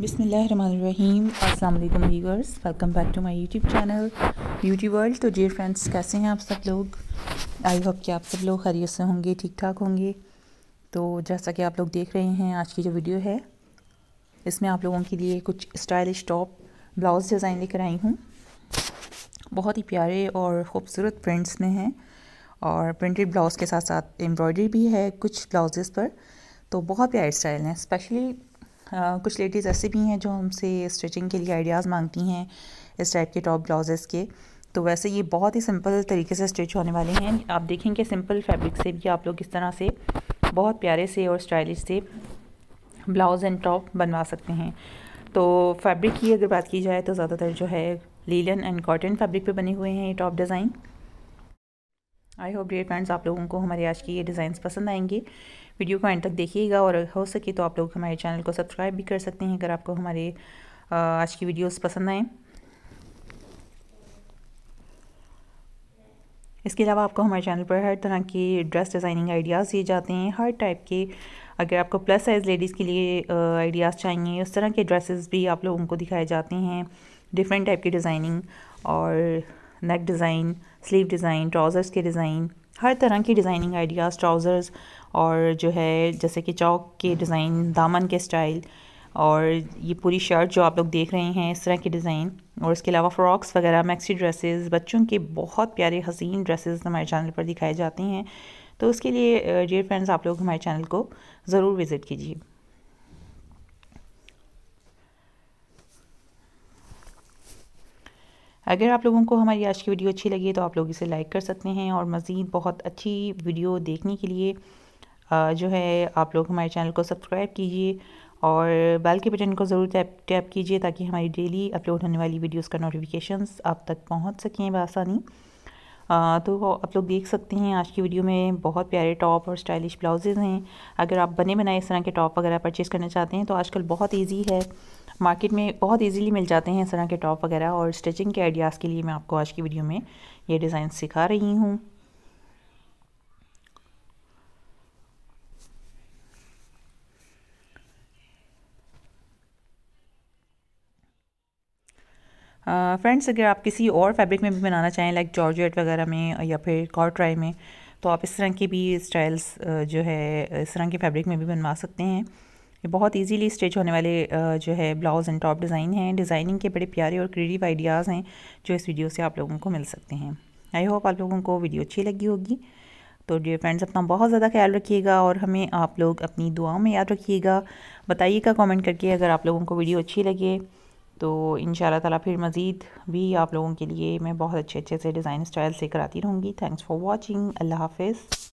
बिसमीम अल्लाम viewers welcome back to my YouTube channel beauty world तो डियर फ्रेंड्स कैसे हैं आप सब लोग आई होप कि आप सब लोग खैरियत से होंगे ठीक ठाक होंगे तो जैसा कि आप लोग देख रहे हैं आज की जो वीडियो है इसमें आप लोगों के लिए कुछ स्टाइलिश टॉप ब्लाउज़ डिज़ाइन लेकर आई हूँ बहुत ही प्यारे और ख़ूबसूरत प्रिंट्स में हैं और प्रिंटेड ब्लाउज़ के साथ साथ एम्ब्रॉयडरी भी है कुछ ब्लाउजेज़ पर तो बहुत प्यारे स्टाइल हैं स्पेशली कुछ लेडीज़ ऐसे भी हैं जो हमसे स्टिचिंग के लिए आइडियाज़ मांगती हैं इस टाइप के टॉप ब्लाउज़ के तो वैसे ये बहुत ही सिंपल तरीके से स्टिच होने वाले हैं आप देखेंगे सिंपल फैब्रिक से भी आप लोग इस तरह से बहुत प्यारे से और स्टाइलिश से ब्लाउज़ एंड टॉप बनवा सकते हैं तो फैब्रिक की अगर बात की जाए तो ज़्यादातर जो है लीलन एंड कॉटन फैब्रिक पे बने हुए हैं ये top design I hope dear friends आप लोगों को हमारे आज की ये डिज़ाइंस पसंद आएंगे वीडियो को एंड तक देखिएगा और हो सके तो आप लोग हमारे चैनल को सब्सक्राइब भी कर सकते हैं अगर आपको हमारे आज की वीडियोस पसंद आएँ इसके अलावा आपको हमारे चैनल पर हर तरह के ड्रेस डिज़ाइनिंग आइडियाज़ दिए जाते हैं हर टाइप के अगर आपको प्लस साइज़ लेडीज़ के लिए आइडियाज़ चाहिए उस तरह के ड्रेसेस भी आप लोगों को दिखाए जाते हैं डिफरेंट टाइप की डिज़ाइनिंग और neck design sleeve design trousers के डिज़ाइन हर तरह की डिज़ाइनिंग आइडियाज़ ट्राउज़र्स और जो है जैसे कि चौक के डिज़ाइन हम्म। दामन के स्टाइल और ये पूरी शर्ट जो आप लोग देख रहे हैं इस तरह के डिज़ाइन और इसके अलावा फ़्रॉक्स वगैरह मैक्सी ड्रेसेस बच्चों के बहुत प्यारे हसीन ड्रेसेस हमारे चैनल पर दिखाए जाते हैं तो उसके लिए डियर फ्रेंड्स आप लोग हमारे चैनल को ज़रूर विज़िट कीजिए अगर आप लोगों को हमारी आज की वीडियो अच्छी लगी है तो आप लोग इसे लाइक कर सकते हैं और मज़ीद बहुत अच्छी वीडियो देखने के लिए जो है आप लोग हमारे चैनल को सब्सक्राइब कीजिए और बेल के बटन को ज़रूर टैप टैप कीजिए ताकि हमारी डेली अपलोड होने वाली वीडियोस का नोटिफिकेशंस आप तक पहुंच सकें बसानी तो आप लोग देख सकते हैं आज की वीडियो में बहुत प्यारे टॉप और स्टाइलिश ब्लाउजेज़ हैं अगर आप बने बनाए इस तरह के टॉप वगैरह परचेज़ करना चाहते हैं तो आजकल बहुत ईजी है मार्केट में बहुत इजीली मिल जाते हैं इस तरह के टॉप वगैरह और स्टिचिंग के आइडियाज़ के लिए मैं आपको आज की वीडियो में ये डिज़ाइन सिखा रही हूँ फ्रेंड्स uh, अगर आप किसी और फैब्रिक में भी बनाना चाहें लाइक जॉर्जेट वगैरह में या फिर ट्राई में तो आप इस तरह के भी स्टाइल्स जो है इस तरह के फैब्रिक में भी बनवा सकते हैं ये बहुत इजीली स्टिच होने वाले जो है ब्लाउज़ एंड टॉप डिज़ाइन हैं डिज़ाइनिंग के बड़े प्यारे और क्रिएटिव आइडियाज़ हैं जो इस वीडियो से आप लोगों को मिल सकते हैं आई होप आप लोगों को वीडियो अच्छी लगी होगी तो डियर फ्रेंड्स अपना बहुत ज़्यादा ख्याल रखिएगा और हमें आप लोग अपनी दुआओं में याद रखिएगा बताइएगा कमेंट करके अगर आप लोगों को वीडियो अच्छी लगे तो इन तला फिर मज़ीद भी आप लोगों के लिए मैं बहुत अच्छे अच्छे से डिज़ाइन स्टाइल से कराती रहूँगी थैंक्स फॉर वॉचिंग अल्लाह हाफ